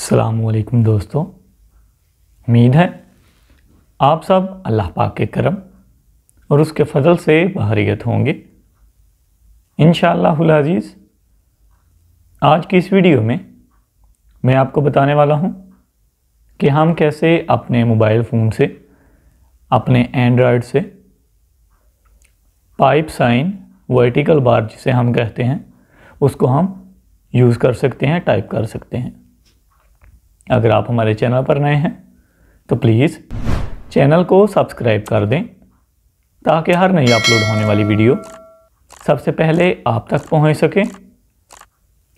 सलामकुम दोस्तों उम्मीद है आप सब अल्लाह पाक के करम और उसके फजल से बहरीत होंगे इन अज़ीज़ आज की इस वीडियो में मैं आपको बताने वाला हूँ कि हम कैसे अपने मोबाइल फ़ोन से अपने एंड्रॉयड से पाइप साइन वर्टिकल बार जिसे हम कहते हैं उसको हम यूज़ कर सकते हैं टाइप कर सकते हैं अगर आप हमारे चैनल पर नए हैं तो प्लीज़ चैनल को सब्सक्राइब कर दें ताकि हर नई अपलोड होने वाली वीडियो सबसे पहले आप तक पहुंच सके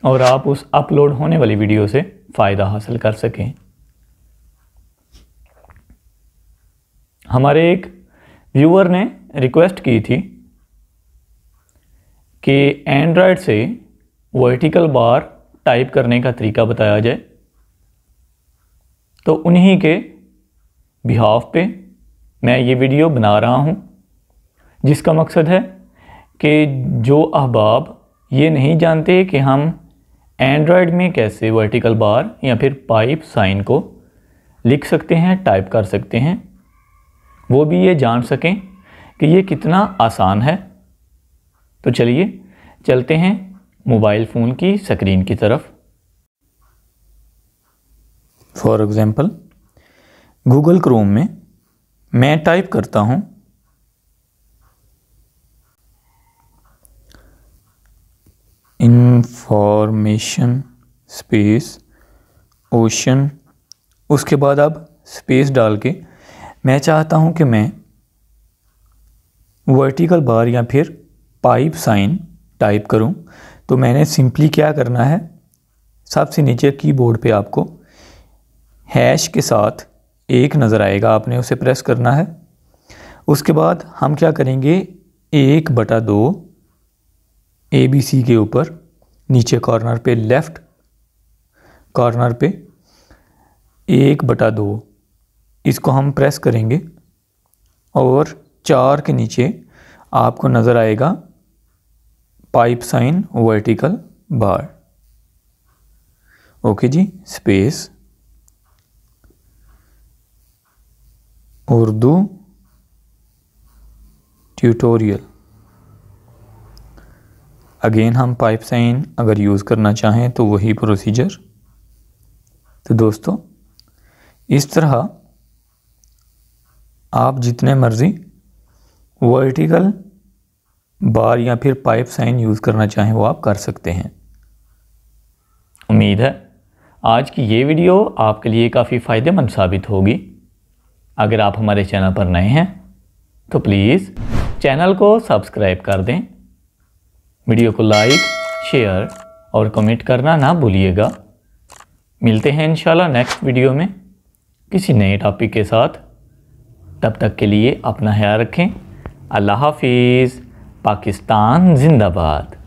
और आप उस अपलोड होने वाली वीडियो से फ़ायदा हासिल कर सकें हमारे एक व्यूअर ने रिक्वेस्ट की थी कि एंड्रॉयड से वर्टिकल बार टाइप करने का तरीका बताया जाए तो उन्हीं के बिहाफ पे मैं ये वीडियो बना रहा हूँ जिसका मकसद है कि जो अहबाब ये नहीं जानते कि हम एंड्रॉयड में कैसे वर्टिकल बार या फिर पाइप साइन को लिख सकते हैं टाइप कर सकते हैं वो भी ये जान सकें कि ये कितना आसान है तो चलिए चलते हैं मोबाइल फ़ोन की स्क्रीन की तरफ़ फॉर एग्ज़ाम्पल गूगल क्रोम में मैं टाइप करता हूँ इनफॉर्मेशन स्पेस ओशन उसके बाद अब स्पेस डाल के मैं चाहता हूँ कि मैं वर्टिकल बार या फिर पाइप साइन टाइप करूँ तो मैंने सिंपली क्या करना है सबसे नीचे कीबोर्ड पे आपको हैश के साथ एक नज़र आएगा आपने उसे प्रेस करना है उसके बाद हम क्या करेंगे एक बटा दो ए बी सी के ऊपर नीचे कॉर्नर पे लेफ़्ट कॉर्नर पे एक बटा दो इसको हम प्रेस करेंगे और चार के नीचे आपको नज़र आएगा pipe sign vertical bar okay जी स्पेस उर्दू ट्यूटोरियल अगेन हम पाइप साइन अगर यूज़ करना चाहें तो वही प्रोसीजर तो दोस्तों इस तरह आप जितने मर्ज़ी वर्टिकल बार या फिर पाइप साइन यूज़ करना चाहें वो आप कर सकते हैं उम्मीद है आज की ये वीडियो आपके लिए काफ़ी फ़ायदेमंद साबित होगी अगर आप हमारे चैनल पर नए हैं तो प्लीज़ चैनल को सब्सक्राइब कर दें वीडियो को लाइक शेयर और कमेंट करना ना भूलिएगा मिलते हैं इंशाल्लाह नेक्स्ट वीडियो में किसी नए टॉपिक के साथ तब तक के लिए अपना ख्याल रखें अल्लाह हाफिज़ पाकिस्तान जिंदाबाद